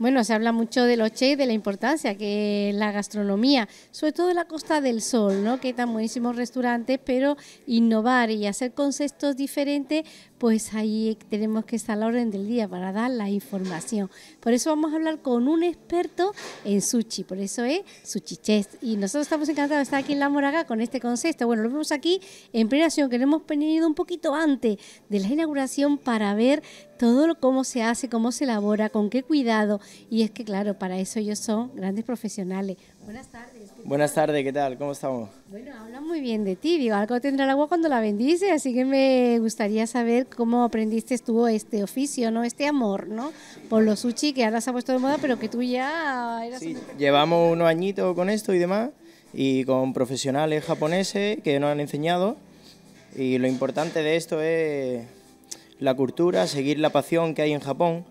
Bueno, se habla mucho de los che de la importancia que la gastronomía, sobre todo en la Costa del Sol, ¿no? que hay tan buenísimos restaurantes, pero innovar y hacer conceptos diferentes, pues ahí tenemos que estar a la orden del día para dar la información. Por eso vamos a hablar con un experto en sushi, por eso es Sushi Chef. Y nosotros estamos encantados de estar aquí en La Moraga con este concepto. Bueno, lo vemos aquí en sesión, que lo hemos venido un poquito antes de la inauguración para ver todo cómo se hace, cómo se elabora, con qué cuidado. Y es que, claro, para eso ellos son grandes profesionales. Buenas tardes. Buenas tardes, ¿qué tal? ¿Cómo estamos? Bueno, hablan muy bien de ti, digo, algo tendrá el agua cuando la bendice, así que me gustaría saber cómo aprendiste tú este oficio, ¿no? Este amor, ¿no? Por los sushi que ahora se ha puesto de moda, pero que tú ya eras... Sí, llevamos unos añitos con esto y demás, y con profesionales japoneses que nos han enseñado, y lo importante de esto es la cultura, seguir la pasión que hay en Japón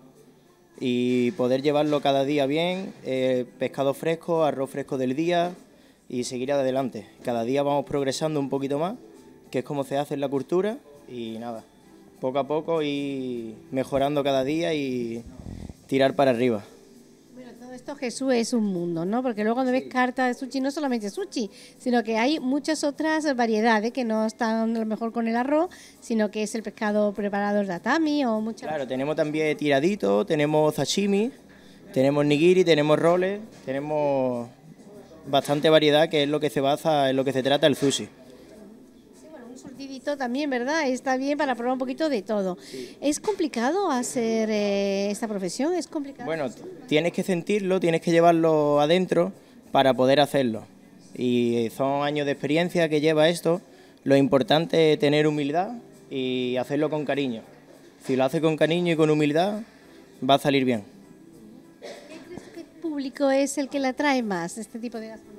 y poder llevarlo cada día bien, eh, pescado fresco, arroz fresco del día y seguir adelante. Cada día vamos progresando un poquito más, que es como se hace en la cultura y nada, poco a poco y mejorando cada día y tirar para arriba. Jesús es un mundo, ¿no? Porque luego cuando ves carta de sushi no solamente sushi, sino que hay muchas otras variedades que no están a lo mejor con el arroz, sino que es el pescado preparado de atami o muchas Claro, tenemos también tiradito, tenemos sashimi, tenemos nigiri, tenemos roles, tenemos bastante variedad que es lo que se basa, en lo que se trata el sushi también, ¿verdad? Está bien para probar un poquito de todo. ¿Es complicado hacer eh, esta profesión? ¿Es complicado? Bueno, tienes que sentirlo, tienes que llevarlo adentro para poder hacerlo. Y son años de experiencia que lleva esto. Lo importante es tener humildad y hacerlo con cariño. Si lo hace con cariño y con humildad, va a salir bien. ¿Qué público es el que la atrae más, este tipo de gastronomía?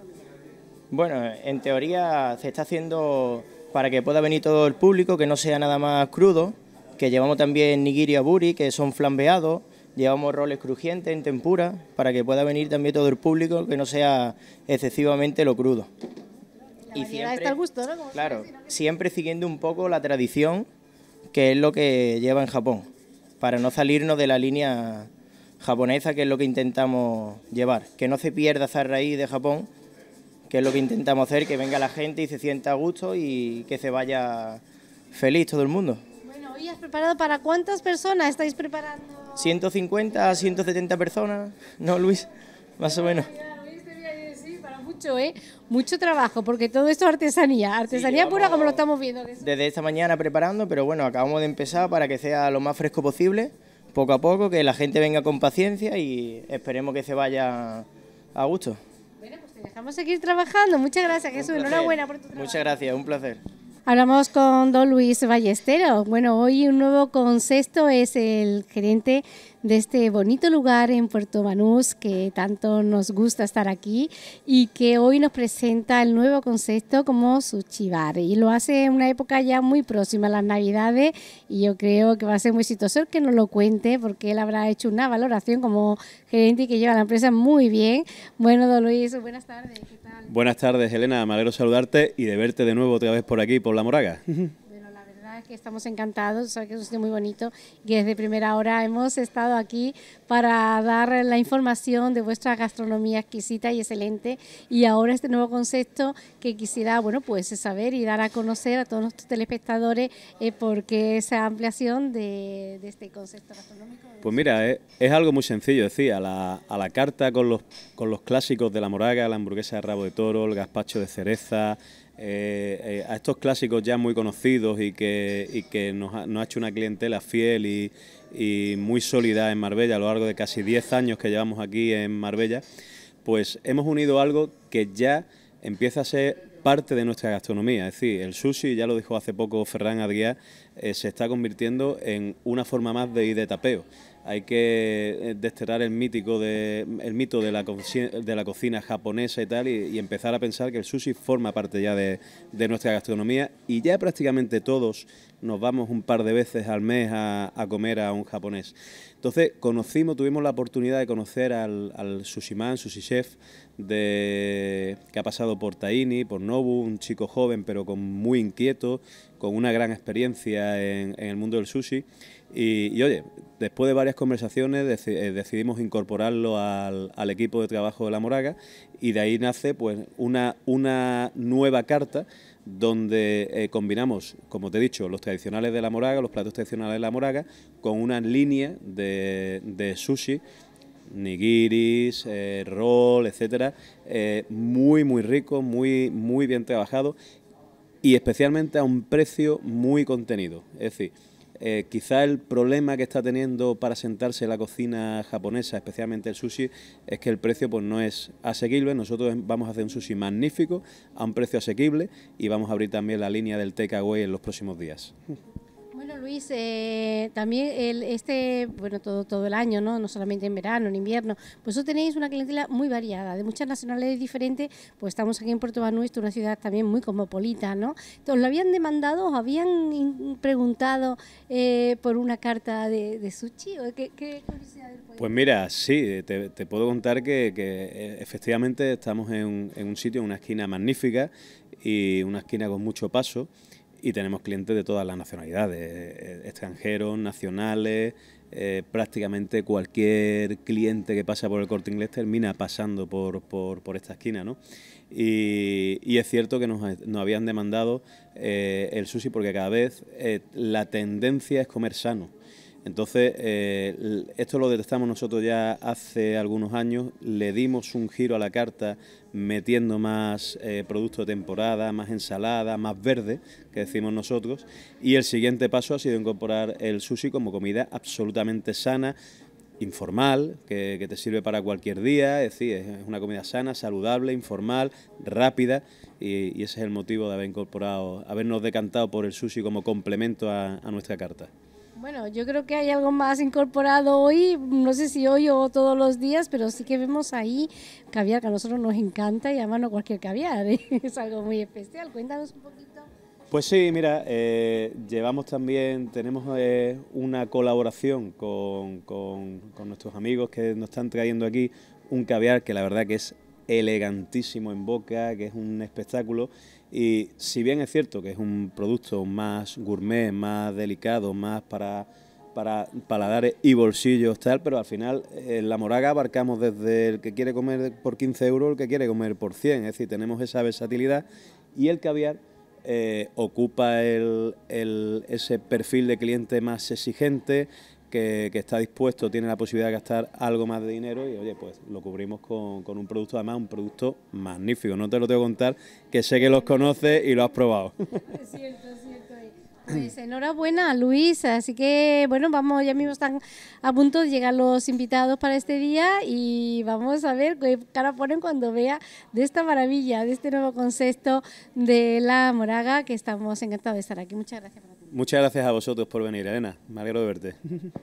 Bueno, en teoría se está haciendo para que pueda venir todo el público, que no sea nada más crudo, que llevamos también nigiri aburi, que son flambeados, llevamos roles crujientes en tempura, para que pueda venir también todo el público, que no sea excesivamente lo crudo. y siempre, gusto, claro, siempre siguiendo un poco la tradición, que es lo que lleva en Japón, para no salirnos de la línea japonesa, que es lo que intentamos llevar, que no se pierda esa raíz de Japón, que es lo que intentamos hacer, que venga la gente y se sienta a gusto y que se vaya feliz todo el mundo. Bueno, hoy has preparado para cuántas personas estáis preparando? 150 a 170 personas, ¿no, Luis? Más o menos. Sí, para Mucho, ¿eh? mucho trabajo, porque todo esto es artesanía, artesanía pura como lo estamos viendo. Desde esta mañana preparando, pero bueno, acabamos de empezar para que sea lo más fresco posible, poco a poco, que la gente venga con paciencia y esperemos que se vaya a gusto. Te dejamos seguir trabajando. Muchas gracias, Jesús. Enhorabuena por tu trabajo. Muchas gracias, un placer. Hablamos con don Luis Ballesteros. Bueno, hoy un nuevo concepto es el gerente de este bonito lugar en Puerto Banús que tanto nos gusta estar aquí y que hoy nos presenta el nuevo concepto como su chivar Y lo hace en una época ya muy próxima a las Navidades y yo creo que va a ser muy exitoso el que nos lo cuente porque él habrá hecho una valoración como gerente y que lleva la empresa muy bien. Bueno, don Luis, buenas tardes. Buenas tardes, Elena. Me alegro saludarte y de verte de nuevo otra vez por aquí, por La Moraga. Bueno, la verdad es que estamos encantados, sabe que es un sitio muy bonito y desde primera hora hemos estado aquí para dar la información de vuestra gastronomía exquisita y excelente y ahora este nuevo concepto que quisiera, bueno, pues saber y dar a conocer a todos nuestros telespectadores eh, por qué esa ampliación de este concepto gastronómico. Pues mira, es, algo muy sencillo, decía, a la, a la carta con los, con los clásicos de la moraga, la hamburguesa de rabo de toro, el gazpacho de cereza, eh, eh, a estos clásicos ya muy conocidos y que, y que nos, ha, hecho una clientela fiel y, muy sólida en Marbella a lo largo de casi 10 años que llevamos aquí en Marbella, pues hemos unido algo que ya empieza a ser parte de nuestra gastronomía. Es decir, el sushi, ya lo dijo hace poco Ferran Adrià, eh, se está convirtiendo en una forma más de, de tapeo hay que eh, desterrar el mítico de, el mito de la, de la cocina japonesa y tal y, empezar a pensar que el sushi forma parte ya de, de nuestra gastronomía y ya prácticamente todos nos vamos un par de veces al mes a, comer a un japonés. Entonces conocimos, tuvimos la oportunidad de conocer al, al sushiman, sushi chef, que ha pasado por Taini, por Nobu, un chico joven pero con muy inquieto, con una gran experiencia en, el mundo del sushi. Y, oye, después de varias conversaciones eh, decidimos incorporarlo al, al, equipo de trabajo de la Moraga y de ahí nace pues una, una nueva carta donde eh, combinamos, como te he dicho, los tradicionales de la moraga, los platos tradicionales de la moraga, con una línea de, sushi, nigiris, eh, roll, etcétera, eh, muy, muy rico, muy, muy bien trabajado y especialmente a un precio muy contenido. Es decir, eh, quizá el problema que está teniendo para sentarse la cocina japonesa, especialmente el sushi, es que el precio pues, no es asequible. Nosotros vamos a hacer un sushi magnífico, a un precio asequible, y vamos a abrir también la línea del takeaway en los próximos días. Luis, eh, también este, bueno, todo, todo el año, ¿no? No solamente en verano, en invierno. Pues vosotros tenéis una clientela muy variada, de muchas nacionalidades diferentes, pues estamos aquí en Puerto Banús, una ciudad también muy cosmopolita, ¿no? ¿Os lo habían demandado, os habían preguntado eh, por una carta de, Suchi? sushi? ¿O qué, Pues mira, sí, te, puedo contar que, que, eh, efectivamente estamos en, en un sitio, en una esquina magnífica y una esquina con mucho paso y tenemos clientes de todas las nacionalidades, eh, extranjeros, nacionales, eh, prácticamente cualquier cliente que pasa por el corte inglés termina pasando por, por, esta esquina, Y, es cierto que nos, habían demandado eh, el sushi porque cada vez la tendencia es comer sano. Entonces, eh, esto lo detectamos nosotros ya hace algunos años, le dimos un giro a la carta metiendo más eh, producto productos de temporada, más ensalada, más verde, que decimos nosotros, y el siguiente paso ha sido incorporar el sushi como comida absolutamente sana, informal, que, te sirve para cualquier día, es decir, es una comida sana, saludable, informal, rápida, y, ese es el motivo de haber incorporado, habernos decantado por el sushi como complemento a nuestra carta. Bueno, yo creo que hay algo más incorporado hoy, no sé si hoy o todos los días, pero sí que vemos ahí caviar, que a nosotros nos encanta y además no cualquier caviar, es algo muy especial. Cuéntanos un poquito. Pues sí, mira, eh, llevamos también, tenemos eh, una colaboración con, con nuestros amigos que nos están trayendo aquí un caviar que la verdad que es elegantísimo en boca, que es un espectáculo. Y si bien es cierto que es un producto más gourmet, más delicado, más para, para paladares y bolsillos, tal, pero al final en eh, la moraga abarcamos desde el que quiere comer por 15 euros, el que quiere comer por 100, es decir, tenemos esa versatilidad y el caviar. Eh, ocupa el, ese perfil de cliente más exigente, que, está dispuesto, tiene la posibilidad de gastar algo más de dinero y oye, pues lo cubrimos con, un producto, además un producto magnífico, no te lo tengo que contar, que sé que los conoces y lo has probado. Es cierto, es cierto. Pues enhorabuena, Luis. Así que, bueno, vamos, ya mismo están a punto de llegar los invitados para este día y vamos a ver qué cara ponen cuando vea de esta maravilla, de este nuevo concepto de la moraga, que estamos encantados de estar aquí. Muchas gracias. Muchas gracias a vosotros por venir, Elena. Me alegro de verte.